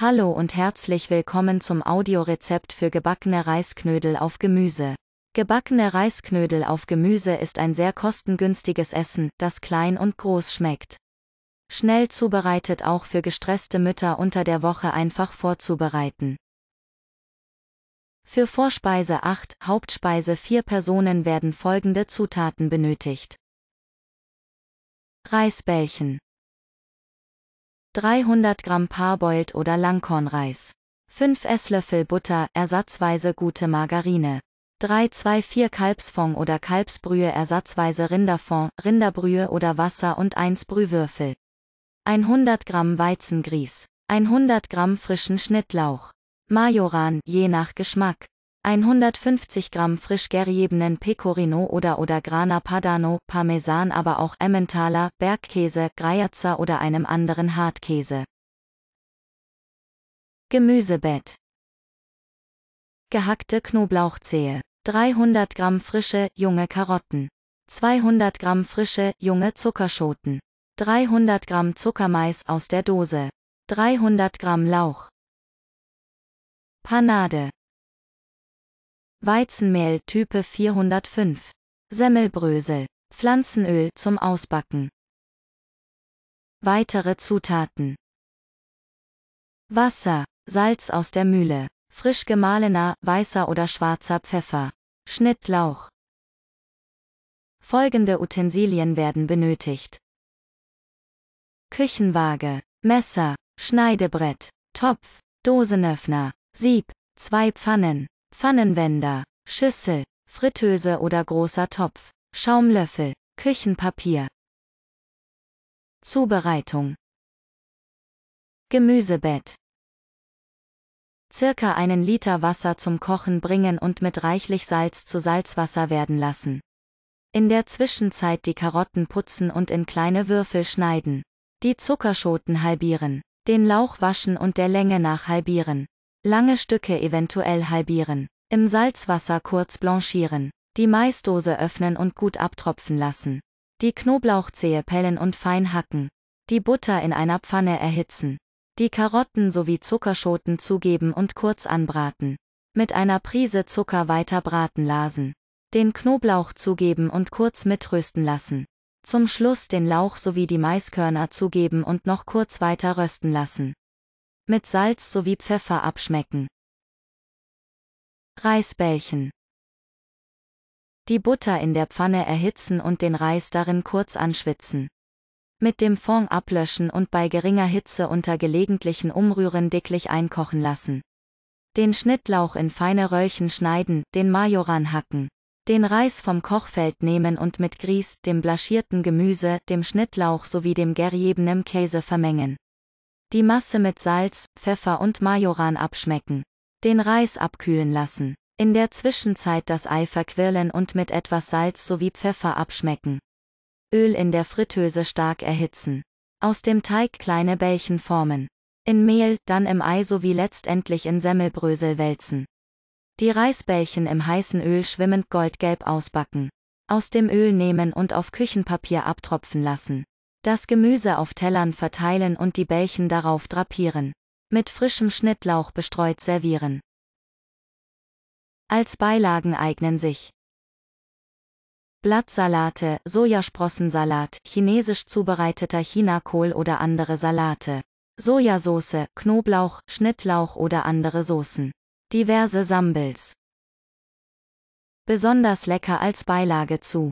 Hallo und herzlich willkommen zum Audiorezept für gebackene Reisknödel auf Gemüse. Gebackene Reisknödel auf Gemüse ist ein sehr kostengünstiges Essen, das klein und groß schmeckt. Schnell zubereitet auch für gestresste Mütter unter der Woche einfach vorzubereiten. Für Vorspeise 8, Hauptspeise 4 Personen werden folgende Zutaten benötigt. Reisbällchen 300 Gramm Parboiled oder Langkornreis. 5 Esslöffel Butter, ersatzweise gute Margarine. 3 2 4 Kalbsfond oder Kalbsbrühe ersatzweise Rinderfond, Rinderbrühe oder Wasser und 1 Brühwürfel. 100 Gramm Weizengrieß. 100 Gramm frischen Schnittlauch. Majoran, je nach Geschmack. 150 Gramm frisch geriebenen Pecorino oder oder Grana Padano, Parmesan aber auch Emmentaler, Bergkäse, Greizer oder einem anderen Hartkäse. Gemüsebett. Gehackte Knoblauchzehe. 300 Gramm frische, junge Karotten. 200 Gramm frische, junge Zuckerschoten. 300 Gramm Zuckermais aus der Dose. 300 Gramm Lauch. Panade. Weizenmehl Type 405. Semmelbrösel. Pflanzenöl zum Ausbacken. Weitere Zutaten. Wasser, Salz aus der Mühle, frisch gemahlener, weißer oder schwarzer Pfeffer, Schnittlauch. Folgende Utensilien werden benötigt. Küchenwaage, Messer, Schneidebrett, Topf, Dosenöffner, Sieb, zwei Pfannen, Pfannenwender, Schüssel, Fritteuse oder großer Topf, Schaumlöffel, Küchenpapier. Zubereitung Gemüsebett Circa einen Liter Wasser zum Kochen bringen und mit reichlich Salz zu Salzwasser werden lassen. In der Zwischenzeit die Karotten putzen und in kleine Würfel schneiden. Die Zuckerschoten halbieren, den Lauch waschen und der Länge nach halbieren. Lange Stücke eventuell halbieren. Im Salzwasser kurz blanchieren. Die Maisdose öffnen und gut abtropfen lassen. Die Knoblauchzehe pellen und fein hacken. Die Butter in einer Pfanne erhitzen. Die Karotten sowie Zuckerschoten zugeben und kurz anbraten. Mit einer Prise Zucker weiter braten lassen. Den Knoblauch zugeben und kurz mitrösten lassen. Zum Schluss den Lauch sowie die Maiskörner zugeben und noch kurz weiter rösten lassen mit Salz sowie Pfeffer abschmecken. Reisbällchen. Die Butter in der Pfanne erhitzen und den Reis darin kurz anschwitzen. Mit dem Fond ablöschen und bei geringer Hitze unter gelegentlichen Umrühren dicklich einkochen lassen. Den Schnittlauch in feine Röllchen schneiden, den Majoran hacken. Den Reis vom Kochfeld nehmen und mit Grieß, dem blaschierten Gemüse, dem Schnittlauch sowie dem geriebenen Käse vermengen. Die Masse mit Salz, Pfeffer und Majoran abschmecken. Den Reis abkühlen lassen. In der Zwischenzeit das Ei verquirlen und mit etwas Salz sowie Pfeffer abschmecken. Öl in der Fritteuse stark erhitzen. Aus dem Teig kleine Bällchen formen. In Mehl, dann im Ei sowie letztendlich in Semmelbrösel wälzen. Die Reisbällchen im heißen Öl schwimmend goldgelb ausbacken. Aus dem Öl nehmen und auf Küchenpapier abtropfen lassen. Das Gemüse auf Tellern verteilen und die Bällchen darauf drapieren. Mit frischem Schnittlauch bestreut servieren. Als Beilagen eignen sich Blattsalate, Sojasprossensalat, chinesisch zubereiteter Chinakohl oder andere Salate, Sojasauce, Knoblauch, Schnittlauch oder andere Soßen, diverse Sambels. Besonders lecker als Beilage zu